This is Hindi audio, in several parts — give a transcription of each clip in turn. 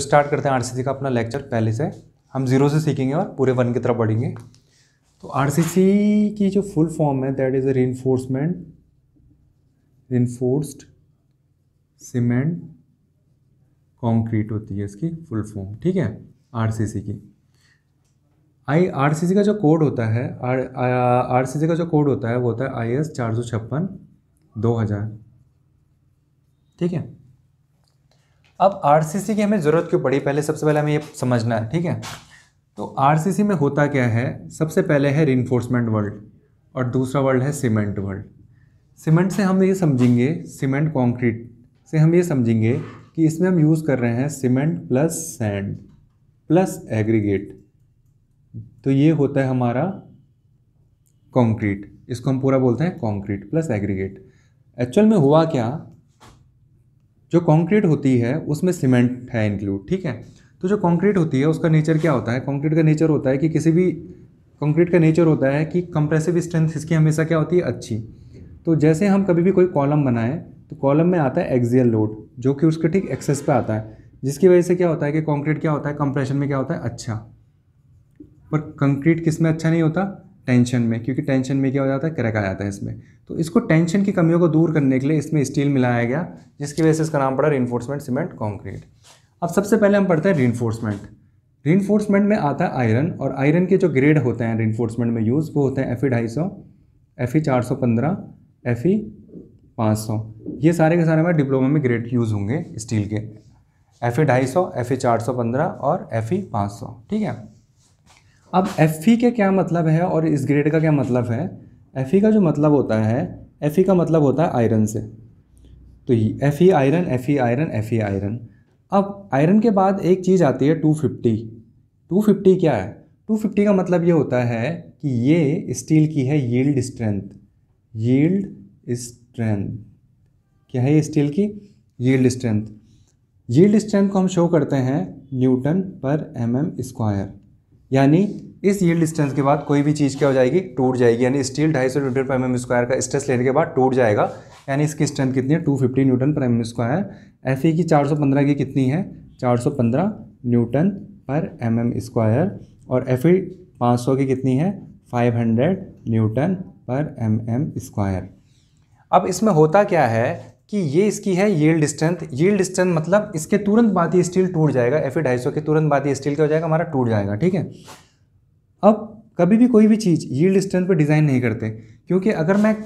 स्टार्ट तो करते हैं आरसीसी का अपना लेक्चर पहले से हम जीरो से सीखेंगे और पूरे वन की तरफ बढ़ेंगे तो आरसीसी की जो फुल फॉर्म है that is a reinforcement reinforced cement concrete होती है इसकी फुल फॉर्म ठीक है आरसीसी की आई आरसीसी का जो कोड होता है आर सी का जो कोड होता है वो होता है आई एस चार सौ छप्पन दो हज़ार ठीक है अब आरसीसी की हमें ज़रूरत क्यों पड़ी पहले सबसे पहले हमें ये समझना है ठीक है तो आरसीसी में होता क्या है सबसे पहले है रिन्फोर्समेंट वर्ल्ड और दूसरा वर्ल्ड है सीमेंट वर्ल्ड सीमेंट से हम ये समझेंगे सीमेंट कॉन्क्रीट से हम ये समझेंगे कि इसमें हम यूज़ कर रहे हैं cement plus sand plus aggregate तो ये होता है हमारा कॉन्क्रीट इसको हम पूरा बोलते हैं कॉन्क्रीट प्लस एग्रीगेट एक्चुअल में हुआ क्या जो कॉन्क्रीट होती है उसमें सीमेंट है इंक्लूड ठीक है तो जो कॉन्क्रीट होती है उसका नेचर क्या होता है कॉन्क्रीट का नेचर होता है कि किसी भी कंक्रीट का नेचर होता है कि कंप्रेसिव स्ट्रेंथ इसकी हमेशा क्या होती है अच्छी तो जैसे हम कभी भी कोई कॉलम बनाएं तो कॉलम में आता है एक्जियल लोड जो कि उसके ठीक एक्सेस पे आता है जिसकी वजह से क्या होता है कि कंक्रीट क्या होता है कंप्रेशन में क्या होता है अच्छा पर कंक्रीट किस में अच्छा नहीं होता टेंशन में क्योंकि टेंशन में क्या हो जाता है क्रैक आ जाता है इसमें तो इसको टेंशन की कमियों को दूर करने के लिए इसमें स्टील मिलाया गया जिसकी वजह से इसका नाम पड़ा रिन्फोर्समेंट सीमेंट कॉन्क्रीट अब सबसे पहले हम पढ़ते हैं रिन्फोर्समेंट रिन्फोर्समेंट में आता है आयरन और आयरन के जो ग्रेड होते हैं रिन्फोर्समेंट में यूज़ वो होते हैं एफ ई ढाई सौ एफ ई चार सौ पंद्रह एफ ई पाँच सौ ये सारे के सारे हमारे डिप्लोमा में ग्रेड यूज़ होंगे स्टील के एफ ई ढाई सौ एफ ई चार सौ पंद्रह और एफ ई पाँच सौ ठीक है अब एफ़ ई e के क्या मतलब है और इस ग्रेड का क्या मतलब है एफ़ ई e का जो मतलब होता है एफ़ ई e का मतलब होता है आयरन से तो ये F iron F E iron F E iron अब आयरन के बाद एक चीज़ आती है टू फिफ्टी टू फिफ्टी क्या है टू फिफ्टी का मतलब ये होता है कि ये स्टील की है यील्ड स्ट्रेंथ यील्ड स्ट्रेंथ क्या है ये स्टील की यील्ड स्ट्रेंथ यील्ड स्ट्रेंथ को हम शो करते हैं न्यूटन पर एम एम स्क्वायर यानी इस यील्ड डिस्टेंस के बाद कोई भी चीज़ क्या हो जाएगी टूट जाएगी यानी स्टील ढाई सौ न्यूटन पर एम स्क्वायर का स्ट्रेस लेने के बाद टूट जाएगा यानी इसकी स्ट्रेंथ कितनी है टू फिफ्टी न्यूटन पर एम स्क्वायर एफ ई की चार सौ पंद्रह की कितनी है चार सौ पंद्रह न्यूटन पर एम एम स्क्वायर और एफ ई पाँच सौ की कितनी है फाइव हंड्रेड न्यूटन पर एम एम स्क्वायर अब इसमें होता क्या है कि ये इसकी है येल्ड स्ट्रेंथ येल्ड स्ट्रेंथ मतलब इसके तुरंत बाद ही स्टील टूट जाएगा एफ ढाई सौ के तुरंत बाद ही स्टील क्या हो जाएगा हमारा टूट जाएगा ठीक है अब कभी भी कोई भी चीज़ येल्ड स्ट्रेंथ पर डिज़ाइन नहीं करते क्योंकि अगर मैं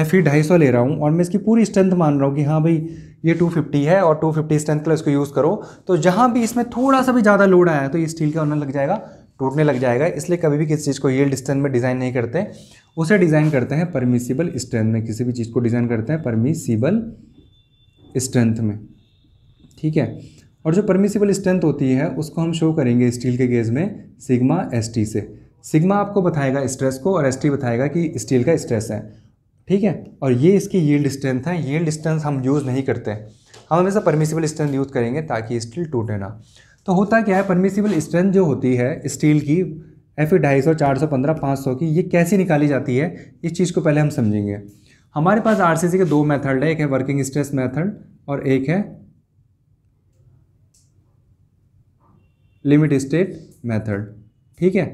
एफ ई ढाई सौ ले रहा हूँ और मैं इसकी पूरी स्ट्रेंथ मान रहा हूँ कि हाँ भाई ये 250 है और 250 स्ट्रेंथ का इसको यूज़ करो तो जहाँ भी इसमें थोड़ा सा भी ज़्यादा लोड आया तो ये स्टील का होने लग जाएगा टूटने लग जाएगा इसलिए कभी भी किसी चीज़ को येल्ड स्ट्रेंथ में डिज़ाइन नहीं करते उसे डिज़ाइन करते हैं परमिसिबल स्ट्रेंथ में किसी भी चीज़ को डिज़ाइन करते हैं परमिसिबल स्ट्रेंथ में ठीक है और जो परमिसिबल स्ट्रेंथ होती है उसको हम शो करेंगे स्टील के गेज में सिग्मा एस टी से सिग्मा आपको बताएगा स्ट्रेस को और एस टी बताएगा कि स्टील का स्ट्रेस है ठीक है और ये इसकी यील्ड स्ट्रेंथ है यील्ड स्ट्रेंथ हम यूज़ नहीं करते हम हमेशा परमिसिबल स्ट्रेंथ यूज़ करेंगे ताकि स्टील टूटे ना तो होता क्या है परमिसिबल स्ट्रेंथ जो होती है स्टील की या फिर ढाई सौ चार सौ पंद्रह पाँच सौ की ये कैसे निकाली जाती है इस चीज़ को पहले हम समझेंगे हमारे पास आर के दो मेथड है एक है वर्किंग स्ट्रेस मेथड और एक है लिमिट स्टेट मेथड ठीक है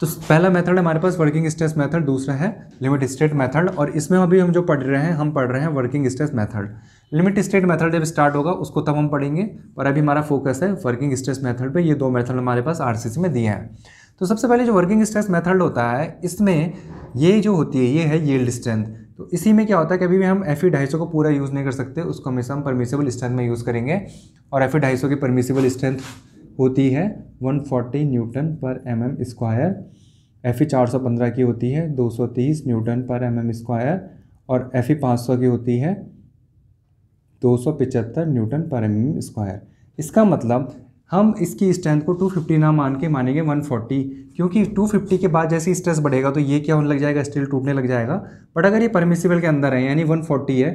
तो पहला मेथड हमारे पास वर्किंग स्ट्रेस मेथड दूसरा है लिमिट स्टेट मेथड और इसमें अभी हम जो पढ़ रहे हैं हम पढ़ रहे हैं working stress method limit state method जब स्टार्ट होगा उसको तब हम पढ़ेंगे और अभी हमारा फोकस है वर्किंग स्ट्रेस मेथड पे ये दो मेथड हमारे पास आर में दिए हैं तो सबसे पहले जो वर्किंग स्ट्रेस मेथड होता है इसमें ये जो होती है ये है ये स्ट्रेंथ तो इसी में क्या होता है कि अभी भी हम एफ ई ढाई सौ को पूरा यूज़ नहीं कर सकते उसको हमेशा हम परमिसेबल स्ट्रेंथ में यूज़ करेंगे और एफ ई ढाई सौ की परमिसेबल स्ट्रेंथ होती है 140 न्यूटन पर M M square F E चार सौ पंद्रह की होती है 230 न्यूटन पर एम एम स्क्वायर और एफ ई पाँच सौ की होती है दो न्यूटन पर एम एम स्क्वायर इसका मतलब हम इसकी स्ट्रेंथ को 250 ना मान के मानेंगे 140 क्योंकि 250 के बाद जैसे स्ट्रेस बढ़ेगा तो ये क्या होने लग जाएगा स्टील टूटने लग जाएगा बट अगर ये परमिसिबल के अंदर है यानी 140 है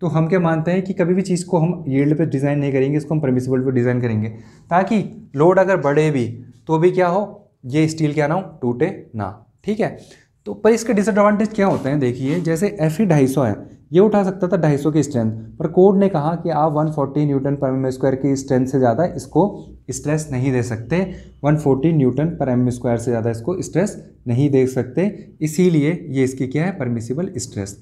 तो हम क्या मानते हैं कि कभी भी चीज़ को हम येल्ड पे डिज़ाइन नहीं करेंगे इसको हम परमिसिबल पे डिज़ाइन करेंगे ताकि लोड अगर बढ़े भी तो भी क्या हो ये स्टील क्या ना हो टूटे ना ठीक है तो पर इसके डिसएडवांटेज क्या होते हैं देखिए जैसे एफ ई ढाई सौ है ये उठा सकता था ढाई सौ की स्ट्रेंथ पर कोर्ट ने कहा कि आप 140 न्यूटन पर एम स्क्वायर की स्ट्रेंथ से ज़्यादा इसको स्ट्रेस नहीं दे सकते 140 न्यूटन पर एम स्क्वायर से ज़्यादा इसको स्ट्रेस नहीं दे सकते इसीलिए ये इसकी क्या है परमिसिबल स्ट्रेस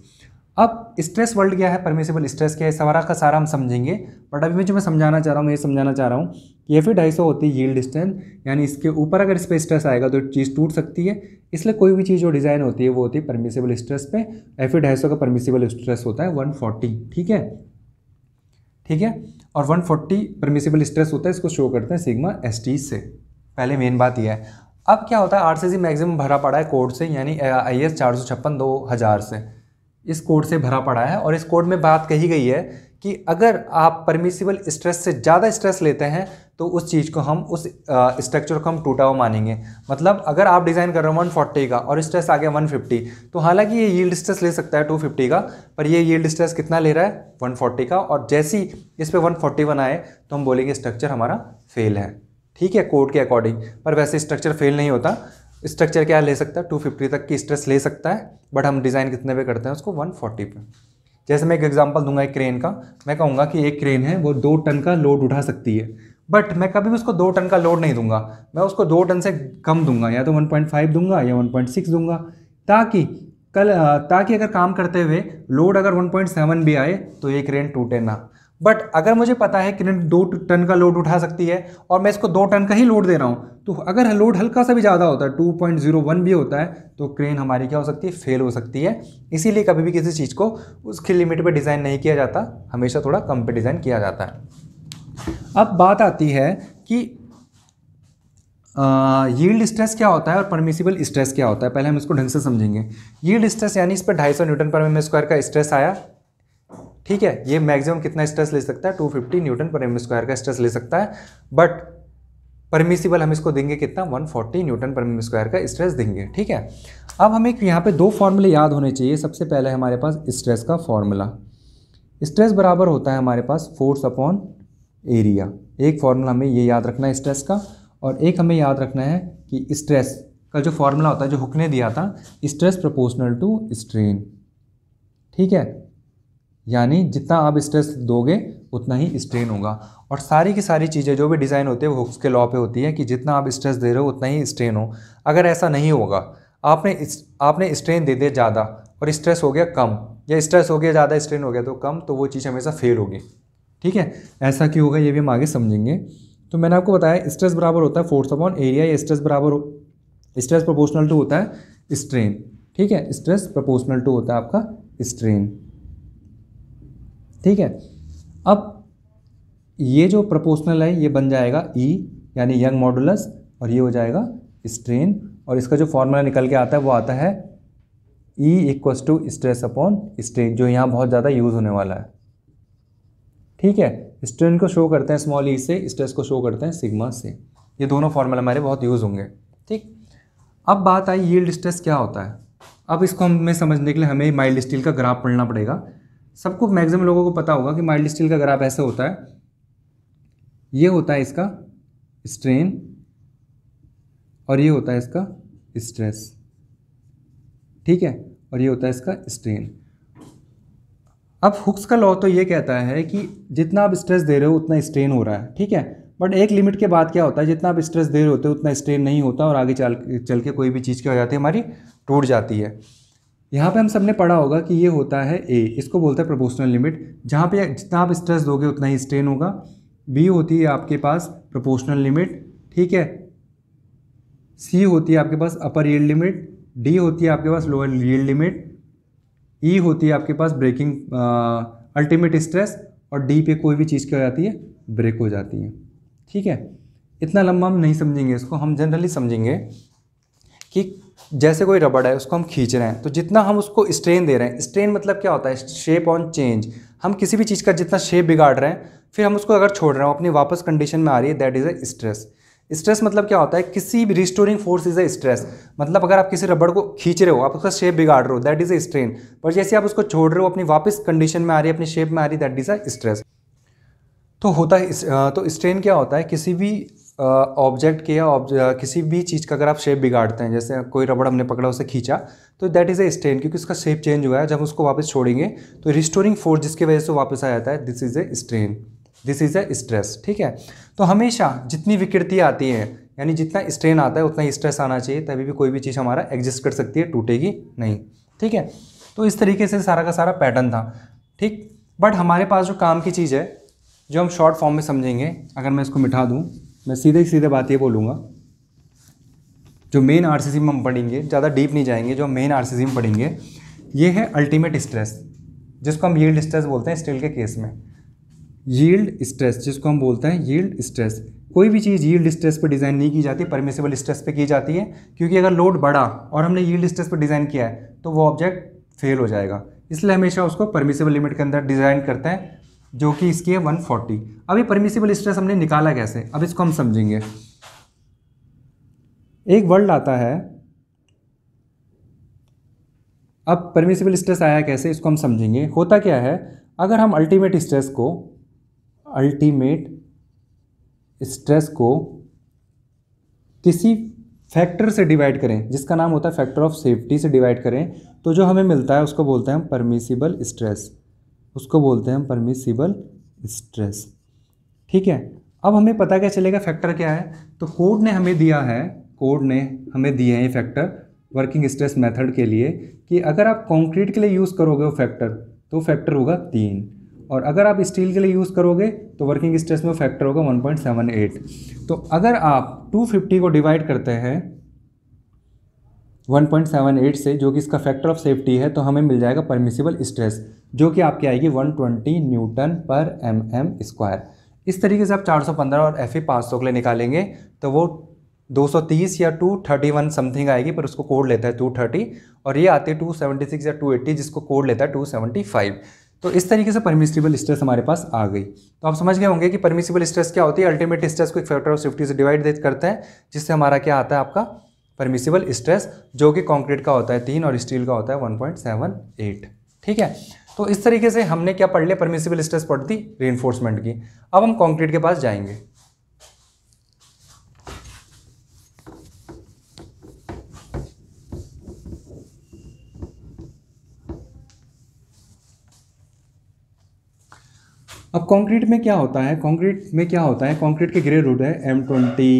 अब स्ट्रेस वर्ल्ड क्या है परमिसेबल स्ट्रेस क्या है सवारा का सारा हम समझेंगे बट अभी मैं जो मैं समझाना चाह रहा हूँ ये समझाना चाह रहा हूँ कि एफ ढाई सौ होती है यील्ड डिस्टेंस यानी इसके ऊपर अगर इस पर स्ट्रेस आएगा तो चीज़ टूट सकती है इसलिए कोई भी चीज़ जो डिज़ाइन होती है वो होती है परमिसेबल स्ट्रेस पे एफ ढाई सौ का परमिसेबल स्ट्रेस होता है वन फोर्टी ठीक है ठीक है और वन फोर्टी परमिसेबल स्ट्रेस होता है इसको शो करते हैं सिग्मा एस टी से पहले मेन बात यह है अब क्या होता है आर सी मैक्सिमम भरा पड़ा है कोर्ट से यानी आई एस चार सौ छप्पन दो हज़ार से इस कोड से भरा पड़ा है और इस कोड में बात कही गई है कि अगर आप परमिसिबल स्ट्रेस से ज़्यादा स्ट्रेस लेते हैं तो उस चीज़ को हम उस स्ट्रक्चर को हम टूटा हुआ मानेंगे मतलब अगर आप डिज़ाइन कर रहे हो 140 का और स्ट्रेस आ गया 150 तो हालांकि ये यील्ड स्ट्रेस ले सकता है 250 का पर ये यील्ड स्ट्रेस कितना ले रहा है 140 का और जैसी इस पर वन वन आए तो हम बोलेंगे स्ट्रक्चर हमारा फेल है ठीक है कोड के अकॉर्डिंग पर वैसे स्ट्रक्चर फेल नहीं होता स्ट्रक्चर क्या ले सकता है 250 तक की स्ट्रेस ले सकता है बट हम डिज़ाइन कितने पे करते हैं उसको 140 पे जैसे मैं एक एग्जांपल दूंगा एक क्रेन का मैं कहूँगा कि एक क्रेन है वो दो टन का लोड उठा सकती है बट मैं कभी भी उसको दो टन का लोड नहीं दूंगा मैं उसको दो टन से कम दूंगा या तो वन दूंगा या वन दूंगा ताकि कल ताकि अगर काम करते हुए लोड अगर वन भी आए तो ये क्रेन टूटे ना बट अगर मुझे पता है क्रेन दो टन का लोड उठा सकती है और मैं इसको दो टन का ही लोड दे रहा हूँ तो अगर लोड हल्का सा भी ज़्यादा होता है टू पॉइंट जीरो वन भी होता है तो क्रेन हमारी क्या हो सकती है फेल हो सकती है इसीलिए कभी भी किसी चीज़ को उसकी लिमिट पर डिज़ाइन नहीं किया जाता हमेशा थोड़ा कम पे डिज़ाइन किया जाता है अब बात आती है कि यील्ड स्ट्रेस क्या होता है और परमिसिबल स्ट्रेस क्या होता है पहले हम इसको ढंग से समझेंगे यील्ड स्ट्रेस यानी इस पर ढाई सौ न्यूटन पर एम स्क्वायर का स्ट्रेस आया ठीक है ये मैक्सिमम कितना स्ट्रेस ले सकता है 250 न्यूटन पर एम स्क्वायर का स्ट्रेस ले सकता है बट परमिसिबल हम इसको देंगे कितना 140 न्यूटन पर एम स्क्वायर का स्ट्रेस देंगे ठीक है अब हमें यहाँ पे दो फार्मूले याद होने चाहिए सबसे पहले हमारे पास स्ट्रेस का फॉर्मूला स्ट्रेस बराबर होता है हमारे पास फोर्स अपॉन एरिया एक फार्मूला हमें ये याद रखना है स्ट्रेस का और एक हमें याद रखना है कि स्ट्रेस का जो फार्मूला होता है जो हुक ने दिया था स्ट्रेस प्रोपोर्शनल टू स्ट्रेन ठीक है यानी जितना आप स्ट्रेस दोगे उतना ही स्ट्रेन होगा और सारी की सारी चीज़ें जो भी डिज़ाइन होती है वो हुक्स के लॉ पे होती है कि जितना आप स्ट्रेस दे रहे हो उतना ही स्ट्रेन हो अगर ऐसा नहीं होगा आपने इस, आपने स्ट्रेन दे दिया ज़्यादा और स्ट्रेस हो गया कम या स्ट्रेस हो गया ज़्यादा स्ट्रेन हो गया तो कम तो वो चीज़ हमेशा फेल होगी ठीक है ऐसा क्यों होगा ये भी हम आगे समझेंगे तो मैंने आपको बताया स्ट्रेस बराबर होता है फोर्स अपॉन एरिया या स्ट्रेस बराबर स्ट्रेस प्रोपोर्शनल टू होता है स्ट्रेन ठीक है स्ट्रेस प्रोपोर्शनल टू होता है आपका स्ट्रेन ठीक है अब ये जो प्रोपोर्शनल है ये बन जाएगा ई e, यानी यंग मॉडुलस और ये हो जाएगा स्ट्रेन और इसका जो फॉर्मूला निकल के आता है वो आता है E equals to stress upon strain जो यहाँ बहुत ज़्यादा यूज़ होने वाला है ठीक है स्ट्रेन को शो करते हैं स्मॉल ई e से स्ट्रेस को शो करते हैं सिग्मा से ये दोनों फॉर्मूला हमारे बहुत यूज़ होंगे ठीक अब बात आई यील्ड स्ट्रेस क्या होता है अब इसको हमें समझने के लिए हमें माइल्ड स्टील का ग्राफ पढ़ना पड़ेगा सबको मैक्सिमम लोगों को पता होगा कि माइल्ड स्टील का ग्राफ ऐसे होता है ये होता है इसका स्ट्रेन और ये होता है इसका स्ट्रेस ठीक है और ये होता है इसका स्ट्रेन अब हुक्स का लॉ तो ये कहता है कि जितना आप स्ट्रेस दे रहे हो उतना स्ट्रेन हो रहा है ठीक है बट एक लिमिट के बाद क्या होता है जितना आप स्ट्रेस दे रहे होते हो उतना स्ट्रेन नहीं होता और आगे चल चल के कोई भी चीज़ क्या हो जाती है हमारी टूट जाती है यहाँ पे हम सबने पढ़ा होगा कि ये होता है ए इसको बोलते हैं प्रोपोर्शनल लिमिट जहाँ पे जितना आप स्ट्रेस दोगे उतना ही स्ट्रेन होगा बी होती है आपके पास प्रोपोर्शनल लिमिट ठीक है सी होती है आपके पास अपर ईल्ड लिमिट डी होती है आपके पास lower yield limit E e होती है आपके पास ब्रेकिंग अल्टीमेट स्ट्रेस और डी पे कोई भी चीज़ क्या हो जाती है ब्रेक हो जाती है ठीक है इतना लंबा हम नहीं समझेंगे इसको हम जनरली समझेंगे कि जैसे कोई रबड़ है उसको हम खींच रहे हैं तो जितना हम उसको स्ट्रेन दे रहे हैं स्ट्रेन मतलब क्या होता है शेप ऑन चेंज हम किसी भी चीज़ का जितना शेप बिगाड़ रहे हैं फिर हम उसको अगर छोड़ रहे हैं अपनी वापस कंडीशन में आ रही है that is a stress stress मतलब क्या होता है किसी भी restoring force is a stress मतलब अगर आप किसी रबड़ को खींच रहे हो आप उसका शेप बिगाड़ रहे हो दैट इज अ स्ट्रेन पर जैसे आप उसको छोड़ रहे हो अपनी वापस कंडीशन में आ रही है अपनी शेप में आ रही है दैट इज अ स्ट्रेस तो होता है तो स्ट्रेन क्या होता है किसी भी ऑब्जेक्ट के या किसी भी चीज़ का अगर आप शेप बिगाड़ते हैं जैसे कोई रबड़ हमने पकड़ा उसे खींचा तो दैट इज़ ए स्टेन क्योंकि उसका शेप चेंज हुआ है जब उसको वापस छोड़ेंगे तो रिस्टोरिंग फोर्स जिसकी वजह से वापस आ जाता है this is a strain this is a stress ठीक है तो हमेशा जितनी विकृतियाँ आती हैं यानी जितना स्ट्रेन आता है उतना स्ट्रेस आना चाहिए तभी भी कोई भी चीज़ हमारा एग्जिस्ट कर सकती है टूटेगी नहीं ठीक है तो इस तरीके से सारा का सारा पैटर्न था ठीक बट हमारे पास जो काम की चीज़ है जो हम शॉर्ट फॉर्म में समझेंगे अगर मैं इसको मिठा दूँ मैं सीधे सीधे बात ये बोलूँगा जो मेन आर में हम पढ़ेंगे ज़्यादा डीप नहीं जाएंगे जो मेन आर में पढ़ेंगे ये है अल्टीमेट स्ट्रेस जिसको हम यील्ड स्ट्रेस बोलते हैं स्टील के केस में यील्ड स्ट्रेस जिसको हम बोलते हैं यील्ड स्ट्रेस कोई भी चीज़ यील्ड स्ट्रेस पर डिज़ाइन नहीं की जाती परमिसेबल स्ट्रेस पे की जाती है क्योंकि अगर लोड बढ़ा और हमने यील्ड स्ट्रेस पर डिज़ाइन किया है तो वो ऑब्जेक्ट फेल हो जाएगा इसलिए हमेशा उसको परमिसेबल लिमिट के अंदर डिज़ाइन करते हैं जो कि इसकी है 140 अभी परमिसिबल स्ट्रेस हमने निकाला कैसे अब इसको हम समझेंगे एक वर्ल्ड आता है अब परमिसिबल स्ट्रेस आया कैसे इसको हम समझेंगे होता क्या है अगर हम अल्टीमेट स्ट्रेस को अल्टीमेट स्ट्रेस को किसी फैक्टर से डिवाइड करें जिसका नाम होता है फैक्टर ऑफ सेफ्टी से डिवाइड करें तो जो हमें मिलता है उसको बोलते हैं हम परमिसिबल स्ट्रेस उसको बोलते हैं हम परमिसिबल स्ट्रेस ठीक है अब हमें पता क्या चलेगा फैक्टर क्या है तो कोड ने हमें दिया है कोड ने हमें दिए हैं ये फैक्टर वर्किंग स्ट्रेस मेथड के लिए कि अगर आप कंक्रीट के लिए यूज़ करोगे वो फैक्टर तो फैक्टर होगा तीन और अगर आप स्टील के लिए यूज़ करोगे तो वर्किंग स्ट्रेस में फैक्टर होगा 1.78 तो अगर आप 250 को डिवाइड करते हैं 1.78 से जो कि इसका फैक्टर ऑफ सेफ्टी है तो हमें मिल जाएगा परमिसिबल स्ट्रेस जो कि आपकी आएगी 120 न्यूटन पर एम एम स्क्वायर इस तरीके से आप 415 और एफ ई पाँच के लिए निकालेंगे तो वो 230 या 231 समथिंग आएगी पर उसको कोड लेता है 230 और ये आते हैं 276 या 280 जिसको कोड लेता है 275 तो इस तरीके से परमिसिबल स्ट्रेस हमारे पास आ गई तो आप समझ गए होंगे कि परमिसिबल स्ट्रेस क्या होती है अल्टीमेट स्ट्रेस को एक फैक्टर ऑफ सेफ्टी से डिवाइड करते हैं जिससे हमारा क्या आता है आपका परमिसिबल स्ट्रेस जो कि कंक्रीट का होता है तीन और स्टील का होता है 1.78 ठीक है तो इस तरीके से हमने क्या पढ़ लिया परमिसिबल स्ट्रेस पढ़ दी री की अब हम कॉन्क्रीट के पास जाएंगे अब कंक्रीट में क्या होता है कंक्रीट में क्या होता है कंक्रीट के ग्रे रूट है M twenty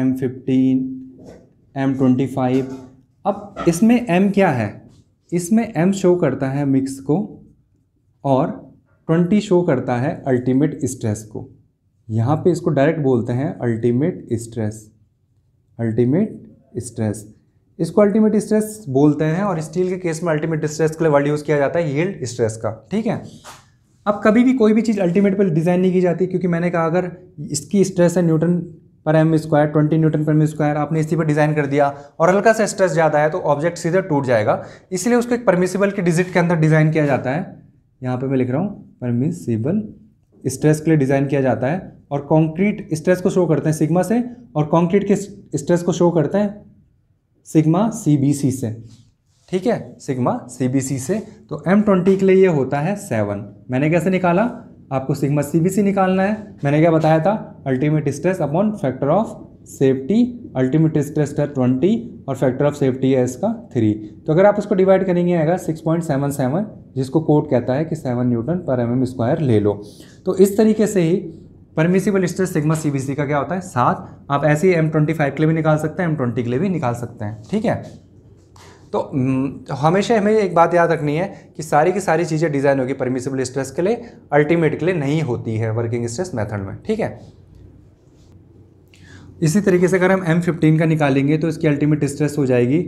M fifteen M twenty five अब इसमें एम क्या है इसमें एम शो करता है मिक्स को और 20 शो करता है अल्टीमेट स्ट्रेस को यहाँ पे इसको डायरेक्ट बोलते हैं अल्टीमेट स्ट्रेस अल्टीमेट स्ट्रेस इसको अल्टीमेट स्ट्रेस बोलते हैं और स्टील के केस में अल्टीमेट स्ट्रेस के लिए वर्ड यूज़ किया जाता है येल्ड स्ट्रेस का ठीक है अब कभी भी कोई भी चीज़ अल्टीमेट पर डिज़ाइन नहीं की जाती क्योंकि मैंने कहा अगर इसकी स्ट्रेस है न्यूटन पर एम स्क्वायर ट्वेंटी न्यूटन पर एम स्क्वायर आपने इसी पर डिज़ाइन कर दिया और हल्का सा स्ट्रेस ज़्यादा है तो ऑब्जेक्ट सीधा टूट जाएगा इसलिए उसको एक परमिसिबल के डिजिट के अंदर डिज़ाइन किया जाता है यहाँ पे मैं लिख रहा हूँ परमिसिबल स्ट्रेस के लिए डिज़ाइन किया जाता है और कंक्रीट स्ट्रेस को शो करते हैं सिग्मा से और कंक्रीट के स्ट्रेस को शो करते हैं सिग्मा सी से ठीक है सिग्मा सी से तो एम ट्वेंटी के लिए ये होता है सेवन मैंने कैसे निकाला आपको सिग्मा सी निकालना है मैंने क्या बताया था ultimate stress upon factor of safety ultimate stress है ट्वेंटी और फैक्टर ऑफ सेफ्टी है इसका थ्री तो अगर आप इसको डिवाइड करेंगे आएगा सिक्स पॉइंट सेवन सेवन जिसको कोर्ट कहता है कि सेवन न्यूटन पर एम एम स्क्वायर ले लो तो इस तरीके से ही परमिसिबल स्ट्रेस सिग्मा सी का क्या होता है सात आप ऐसे ही एम ट्वेंटी फाइव के लिए भी निकाल सकते हैं एम ट्वेंटी के लिए भी निकाल सकते हैं ठीक है तो हम्म, हमेशा हमें एक बात याद रखनी है कि सारी की सारी चीज़ें डिज़ाइन होगी परमिसिबल स्ट्रेस के लिए अल्टीमेट के लिए नहीं होती है वर्किंग स्ट्रेस मेथड में ठीक है इसी तरीके से अगर हम एम फिफ्टीन का निकालेंगे तो इसकी अल्टीमेट स्ट्रेस हो जाएगी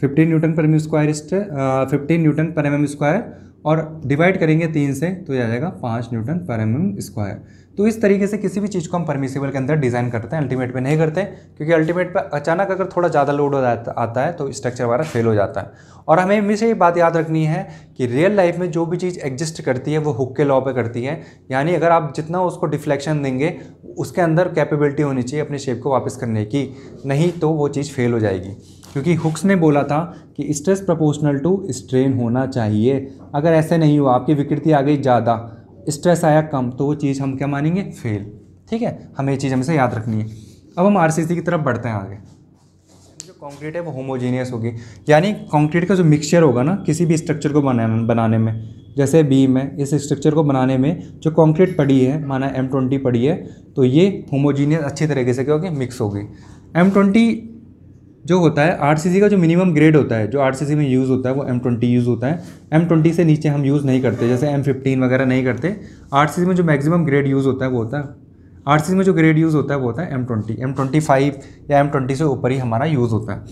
फिफ्टीन न्यूटन पर एम स्क्वायर फिफ्टीन न्यूटन पर एम एम स्क्वायर और डिवाइड करेंगे तीन से तो यह आ जाएगा पाँच न्यूटन पर एम एम स्क्वायर तो इस तरीके से किसी भी चीज़ को हम परमिसेबल के अंदर डिज़ाइन करते हैं अल्टीमेट पे नहीं करते क्योंकि अल्टीमेट पे अचानक अगर थोड़ा ज़्यादा लोड हो जाता आता है तो स्ट्रक्चर हमारा फेल हो जाता है और हमें हमेशा ये बात याद रखनी है कि रियल लाइफ में जो भी चीज़ एग्जिस्ट करती है वो हुक के लॉ पर करती है यानी अगर आप जितना उसको डिफ्लेक्शन देंगे उसके अंदर कैपेबिलिटी होनी चाहिए अपने शेप को वापस करने की नहीं तो वो चीज़ फेल हो जाएगी क्योंकि हुक्स ने बोला था कि स्ट्रेस प्रोपोर्शनल टू स्ट्रेन होना चाहिए अगर ऐसे नहीं हुआ आपकी विकृति आ गई ज़्यादा स्ट्रेस आया कम तो वो चीज़ हम क्या मानेंगे फेल ठीक है हमें ये चीज़ हमसे याद रखनी है अब हम आर की तरफ बढ़ते हैं आगे जो कॉन्क्रीट है वो होमोजेनियस होगी यानी कॉन्क्रीट का जो मिक्सचर होगा ना किसी भी स्ट्रक्चर को बनाने बनाने में जैसे बीम है इस स्ट्रक्चर को बनाने में जो कॉन्क्रीट पड़ी है माना एम ट्वेंटी पड़ी है तो ये होमोजीनियस अच्छी तरीके से क्या होगी मिक्स होगी एम ट्वेंटी जो होता है आर का जो मिनिमम ग्रेड होता है जो आर में यूज़ होता है वो एम ट्वेंटी यूज़ होता है एम ट्वेंटी से नीचे हम यूज़ नहीं करते जैसे एम फिफ्टीन वगैरह नहीं करते आर में जो मैक्सिमम ग्रेड यूज़ होता है वो होता है आर में जो ग्रेड यूज़ होता है वो होता है M twenty M twenty five या एम ट्वेंटी से ऊपर ही हमारा यूज़ होता है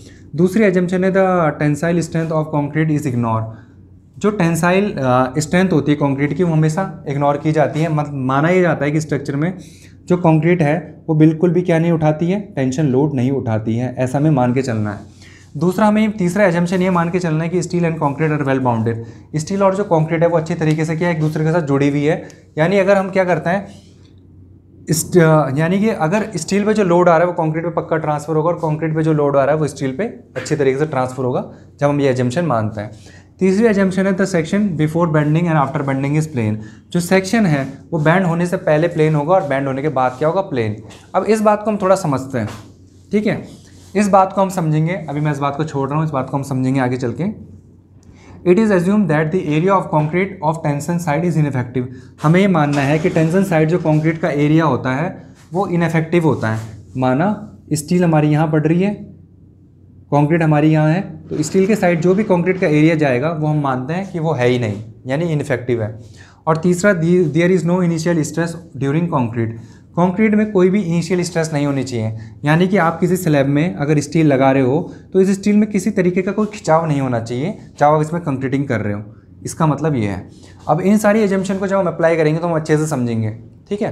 दूसरी एजम्पन है the tensile strength of concrete is ignore जो टेंसाइल स्ट्रेंथ uh, होती है कंक्रीट की वो हमेशा इग्नोर की जाती है मतलब माना ये जाता है कि स्ट्रक्चर में जो कंक्रीट है वो बिल्कुल भी क्या नहीं उठाती है टेंशन लोड नहीं उठाती है ऐसा हमें मान के चलना है दूसरा हमें तीसरा एजम्पन ये मान के चलना है कि steel and concrete are well bonded steel और जो कंक्रीट है वो अच्छे तरीके से क्या है एक दूसरे के साथ जुड़ी हुई है यानी अगर हम क्या करते हैं uh, यानी कि अगर स्टील पे जो लोड आ रहा है वो कंक्रीट पे पक्का ट्रांसफर होगा और कंक्रीट पे जो लोड आ रहा है वो स्टील पे अच्छे तरीके से ट्रांसफर होगा जब हम ये एजम्पन मानते हैं तीसरी एजम्पन है the section before bending and after bending is plain जो सेक्शन है वो बैंड होने से पहले प्लेन होगा और बैंड होने के बाद क्या होगा प्लेन अब इस बात को हम थोड़ा समझते हैं ठीक है इस बात को हम समझेंगे अभी मैं इस बात को छोड़ रहा हूँ इस बात को हम समझेंगे आगे चल के it is assume that the area of concrete of tension side is ineffective हमें ये मानना है कि टेंसन साइड जो कॉन्क्रीट का एरिया होता है वो इनफेक्टिव होता है माना स्टील हमारी यहाँ पड़ रही है कॉन्क्रीट हमारी यहाँ है तो स्टील के साइड जो भी कंक्रीट का एरिया जाएगा वो हम मानते हैं कि वो है ही नहीं यानी इनफेक्टिव है और तीसरा there is no initial stress during concrete concrete में कोई भी इनिशियल स्ट्रेस नहीं होनी चाहिए यानी कि आप किसी स्लैब में अगर स्टील लगा रहे हो तो इस स्टील में किसी तरीके का कोई खिंचाव नहीं होना चाहिए चाहे आप इसमें कंक्रीटिंग कर रहे हो इसका मतलब ये है अब इन सारी एजम्पन को जब हम अप्लाई करेंगे तो हम अच्छे से समझेंगे ठीक है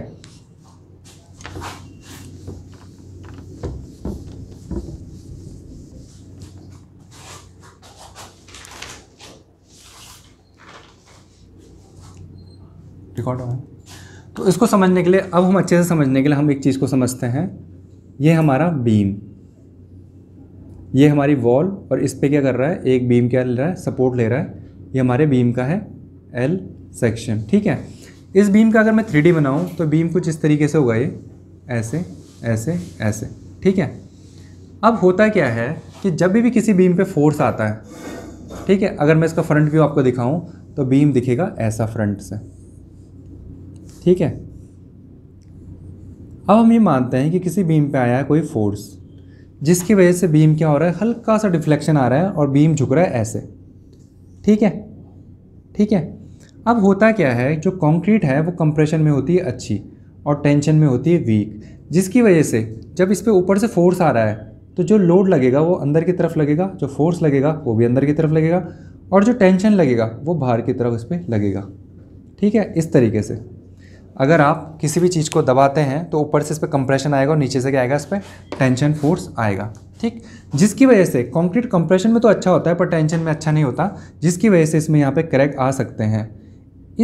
रिकॉर्ड ऑन तो इसको समझने के लिए अब हम अच्छे से समझने के लिए हम एक चीज़ को समझते हैं ये हमारा बीम ये हमारी वॉल और इस पर क्या कर रहा है एक बीम क्या ले रहा है सपोर्ट ले रहा है ये हमारे बीम का है एल सेक्शन ठीक है इस बीम का अगर मैं थ्री बनाऊँ तो बीम कुछ इस तरीके से होगा ये ऐसे ऐसे ऐसे ठीक है अब होता क्या है कि जब भी, भी किसी बीम पे फोर्स आता है ठीक है अगर मैं इसका फ्रंट व्यू आपको दिखाऊं तो बीम दिखेगा ऐसा फ्रंट से ठीक है अब हम ये मानते हैं कि किसी बीम पे आया है कोई फोर्स जिसकी वजह से बीम क्या हो रहा है हल्का सा डिफ्लेक्शन आ रहा है और बीम झुक रहा है ऐसे ठीक है ठीक है अब होता क्या है जो कंक्रीट है वो कंप्रेशन में होती है अच्छी और टेंशन में होती है वीक जिसकी वजह से जब इस पर ऊपर से फोर्स आ रहा है तो जो लोड लगेगा वो अंदर की तरफ लगेगा जो फोर्स लगेगा वो भी अंदर की तरफ लगेगा और जो टेंशन लगेगा वो बाहर की तरफ इस पर लगेगा ठीक है इस तरीके से अगर आप किसी भी चीज़ को दबाते हैं तो ऊपर से इस पर कंप्रेशन आएगा और नीचे से क्या आएगा इस पर टेंशन फोर्स आएगा ठीक जिसकी वजह से कंक्रीट कंप्रेशन में तो अच्छा होता है पर टेंशन में अच्छा नहीं होता जिसकी वजह से इसमें यहाँ पे क्रैक आ सकते हैं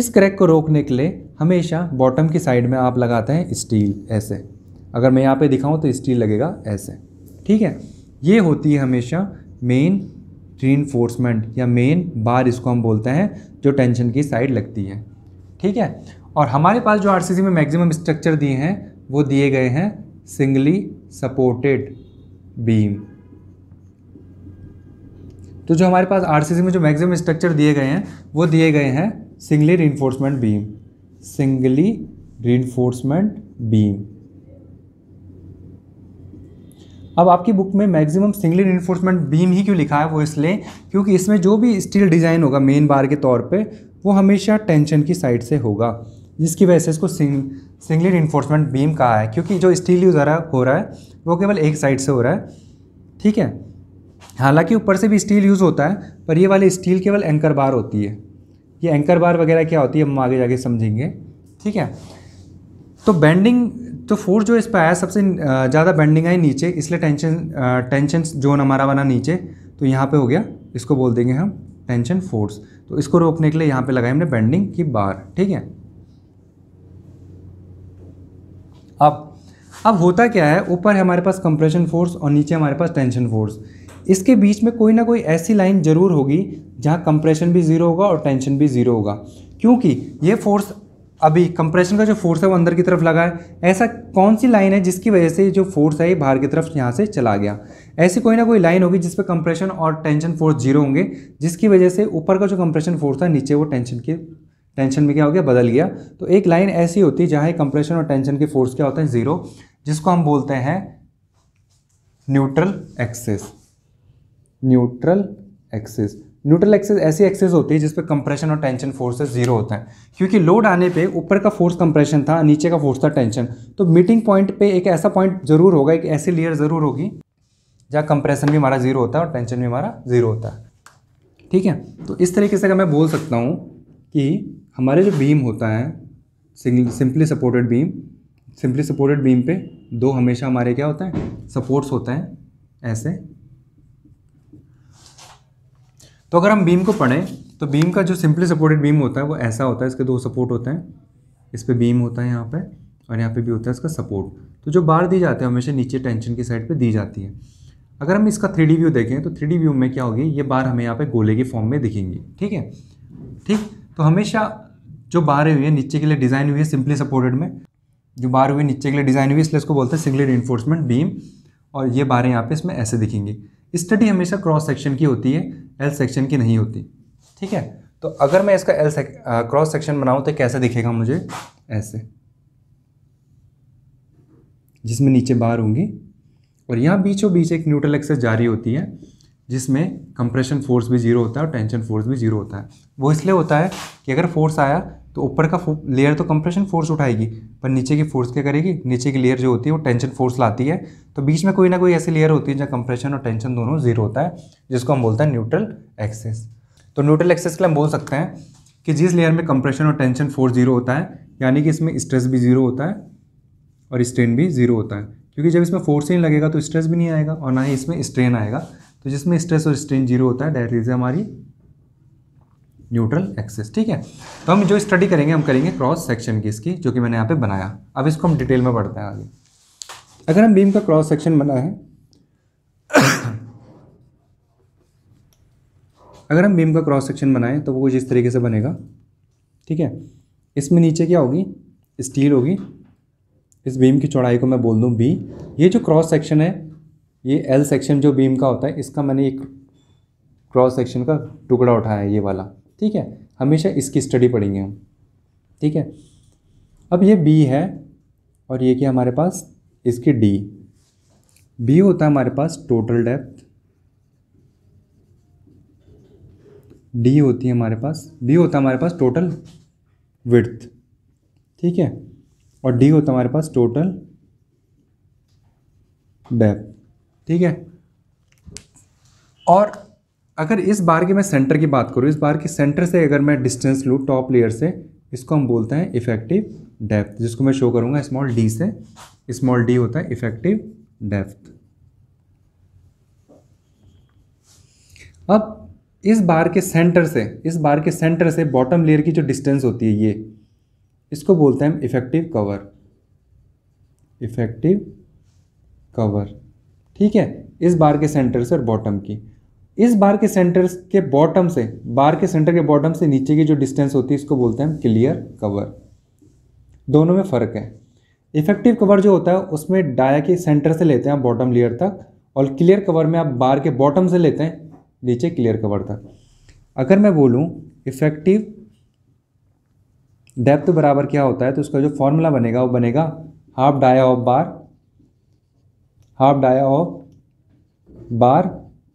इस क्रैक को रोकने के लिए हमेशा बॉटम की साइड में आप लगाते हैं स्टील ऐसे अगर मैं यहाँ पर दिखाऊँ तो स्टील लगेगा ऐसे ठीक है ये होती है हमेशा मेन रीनफोर्समेंट या मेन बार इसको हम बोलते हैं जो टेंशन की साइड लगती है ठीक है और हमारे पास जो आर में मैक्सिमम स्ट्रक्चर दिए हैं वो दिए गए हैं सिंगली सपोर्टेड बीम तो जो हमारे पास आर में जो मैक्सिमम स्ट्रक्चर दिए गए हैं वो दिए गए हैं singly reinforcement beam singly reinforcement beam अब आपकी बुक में मैक्सिमम सिंगली इन्फोर्समेंट बीम ही क्यों लिखा है वो इसलिए क्योंकि इसमें जो भी स्टील डिज़ाइन होगा मेन बार के तौर पे वो हमेशा टेंशन की साइड से होगा जिसकी वजह से इसको सिंग सिंगलेट इन्फोर्समेंट बीम कहा है क्योंकि जो स्टील यूज़ आ रहा हो रहा है वो केवल एक साइड से हो रहा है ठीक है हालांकि ऊपर से भी स्टील यूज़ होता है पर ये वाली स्टील केवल एंकर बार होती है ये एंकर बार वगैरह क्या होती है हम आगे जाके समझेंगे ठीक है तो बेंडिंग तो फोर्स जो इस पर आया सबसे ज़्यादा बेंडिंग आई नीचे इसलिए टेंशन टेंशन जोन हमारा बना नीचे तो यहाँ पे हो गया इसको बोल देंगे हम टेंशन फोर्स तो इसको रोकने के लिए यहाँ पे लगाए हमने बेंडिंग की बार ठीक है अब अब होता क्या है ऊपर है हमारे पास कंप्रेशन फोर्स और नीचे हमारे पास टेंशन फोर्स इसके बीच में कोई ना कोई ऐसी लाइन ज़रूर होगी जहाँ कंप्रेशन भी ज़ीरो होगा और टेंशन भी ज़ीरो होगा क्योंकि ये फोर्स अभी कंप्रेशन का जो फोर्स है वो अंदर की तरफ लगा है ऐसा कौन सी लाइन है जिसकी वजह से जो फोर्स है ये बाहर की तरफ यहाँ से चला गया ऐसी कोई ना कोई लाइन होगी जिस पर कंप्रेशन और टेंशन फोर्स जीरो होंगे जिसकी वजह से ऊपर का जो कंप्रेशन फोर्स था नीचे वो टेंशन के टेंशन में क्या हो गया बदल गया तो एक लाइन ऐसी होती है जहाँ कंप्रेशन और टेंशन के फोर्स क्या होता है ज़ीरो जिसको हम बोलते हैं neutral axis neutral axis neutral axis ऐसी एक्सेस होती है जिस पर कंप्रेशन और टेंशन फोर्सेस जीरो होता है क्योंकि लोड आने पे ऊपर का फोर्स कंप्रेशन था नीचे का फोर्स था टेंशन तो मीटिंग पॉइंट पे एक ऐसा पॉइंट जरूर होगा एक ऐसी लेयर जरूर होगी जहाँ कंप्रेशन भी हमारा जीरो होता है और टेंशन भी हमारा जीरो होता है ठीक है तो इस तरीके से अगर मैं बोल सकता हूँ कि हमारे जो बीम होता है simply supported beam simply supported beam पे दो हमेशा हमारे क्या होते हैं सपोर्ट्स होते हैं ऐसे तो अगर हम बीम को पढ़ें तो बीम का जो सिंपली सपोर्टेड बीम होता है वो ऐसा होता है इसके दो सपोर्ट होते हैं इस पर बीम होता है यहाँ पर और यहाँ पर भी होता है इसका सपोर्ट तो जो बार दी जाते हैं हमेशा नीचे टेंशन की साइड पर दी जाती है अगर हम इसका थ्री व्यू देखें तो थ्री व्यू में क्या होगी ये बार हमें यहाँ पे गोले के फॉर्म में दिखेंगी ठीक है ठीक तो हमेशा जो बारे हुई है नीचे के लिए डिज़ाइन हुई है सिंपली सपोर्टेड में जो बार हुई नीचे के लिए डिज़ाइन हुई है इसलिए इसको बोलते हैं सिंगली इन्फोर्समेंट बीम और ये बारें यहाँ पे इसमें ऐसे दिखेंगी स्टडी हमेशा क्रॉस सेक्शन की होती है एल सेक्शन की नहीं होती ठीक है तो अगर मैं इसका एल क्रॉस सेक्शन बनाऊँ तो कैसे दिखेगा मुझे ऐसे जिसमें नीचे बार होंगी और यहाँ बीचों बीच एक न्यूट्रल एक्सेस जारी होती है जिसमें कंप्रेशन फोर्स भी जीरो होता है और टेंशन फोर्स भी जीरो होता है वो इसलिए होता है कि अगर फोर्स आया तो ऊपर का लेयर तो कंप्रेशन फोर्स उठाएगी पर नीचे की फोर्स क्या करेगी नीचे की लेयर जो होती है वो टेंशन फोर्स लाती है तो बीच में कोई ना कोई ऐसी लेयर होती है जहाँ कंप्रेशन और टेंशन दोनों जीरो होता है जिसको हम बोलते हैं न्यूट्रल एक्सेस तो न्यूट्रल एक्सेस के लिए हम बोल सकते हैं कि जिस लेयर में कंप्रेशन और टेंशन फोर्स जीरो होता है यानी कि इसमें स्ट्रेस भी जीरो होता है और स्ट्रेन भी जीरो होता है क्योंकि जब इसमें फोर्स ही नहीं लगेगा तो स्ट्रेस भी नहीं आएगा और ना ही इसमें स्ट्रेन आएगा तो जिसमें स्ट्रेस और स्ट्रेन जीरो होता है डेट इज हमारी न्यूट्रल एक्सेस ठीक है तो हम जो स्टडी करेंगे हम करेंगे क्रॉस सेक्शन की इसकी जो कि मैंने यहाँ पे बनाया अब इसको हम डिटेल में पढ़ते हैं आगे अगर हम बीम का क्रॉस सेक्शन बना है अगर हम बीम का क्रॉस सेक्शन बनाएं तो वो कुछ इस तरीके से बनेगा ठीक है इसमें नीचे क्या होगी स्टील होगी इस बीम की चौड़ाई को मैं बोल दूँ बी ये जो क्रॉस सेक्शन है ये एल सेक्शन जो बीम का होता है इसका मैंने एक क्रॉस सेक्शन का टुकड़ा उठाया है ये वाला ठीक है हमेशा इसकी स्टडी पढ़ेंगे हम ठीक है अब ये बी है और ये क्या हमारे पास इसकी डी बी होता है हमारे पास टोटल डेप्थ डी होती है हमारे पास बी होता है हमारे पास टोटल विड्थ ठीक है और डी होता है हमारे पास टोटल डेप्थ ठीक है और अगर इस बार के मैं सेंटर की बात करूँ इस बार की सेंटर से अगर मैं डिस्टेंस लूँ टॉप लेयर से इसको हम बोलते हैं इफेक्टिव डेप्थ जिसको मैं शो करूँगा स्मॉल डी से स्मॉल डी होता है इफेक्टिव डेप्थ अब इस बार के सेंटर से इस बार के सेंटर से बॉटम लेयर की जो डिस्टेंस होती है ये इसको बोलते हैं हम इफेक्टिव कवर इफेक्टिव कवर ठीक है इस बार के सेंटर से और बॉटम की इस बार के सेंटर के बॉटम से बार के सेंटर के बॉटम से नीचे की जो डिस्टेंस होती है इसको बोलते हैं हम क्लियर कवर दोनों में फ़र्क है इफेक्टिव कवर जो होता है उसमें डाया के सेंटर से लेते हैं आप बॉटम लेयर तक और क्लियर कवर में आप बार के बॉटम से लेते हैं नीचे क्लियर कवर तक अगर मैं बोलूँ इफेक्टिव डेप्थ बराबर क्या होता है तो उसका जो फॉर्मूला बनेगा वो बनेगा half dia of bar half dia of bar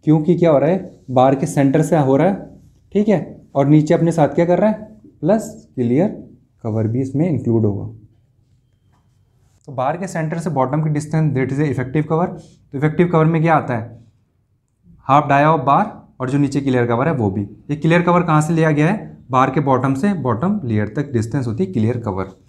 क्योंकि क्या हो रहा है बार के सेंटर से हो रहा है ठीक है और नीचे अपने साथ क्या कर रहा है प्लस क्लियर कवर भी इसमें इंक्लूड होगा तो बार के सेंटर से बॉटम की distance that is a effective cover तो इफेक्टिव कवर में क्या आता है हाफ डाया ऑफ बार और जो नीचे क्लियर कवर है वो भी ये क्लियर कवर कहाँ से लिया गया है बार के बॉटम से बॉटम लेयर तक डिस्टेंस होती है क्लियर कवर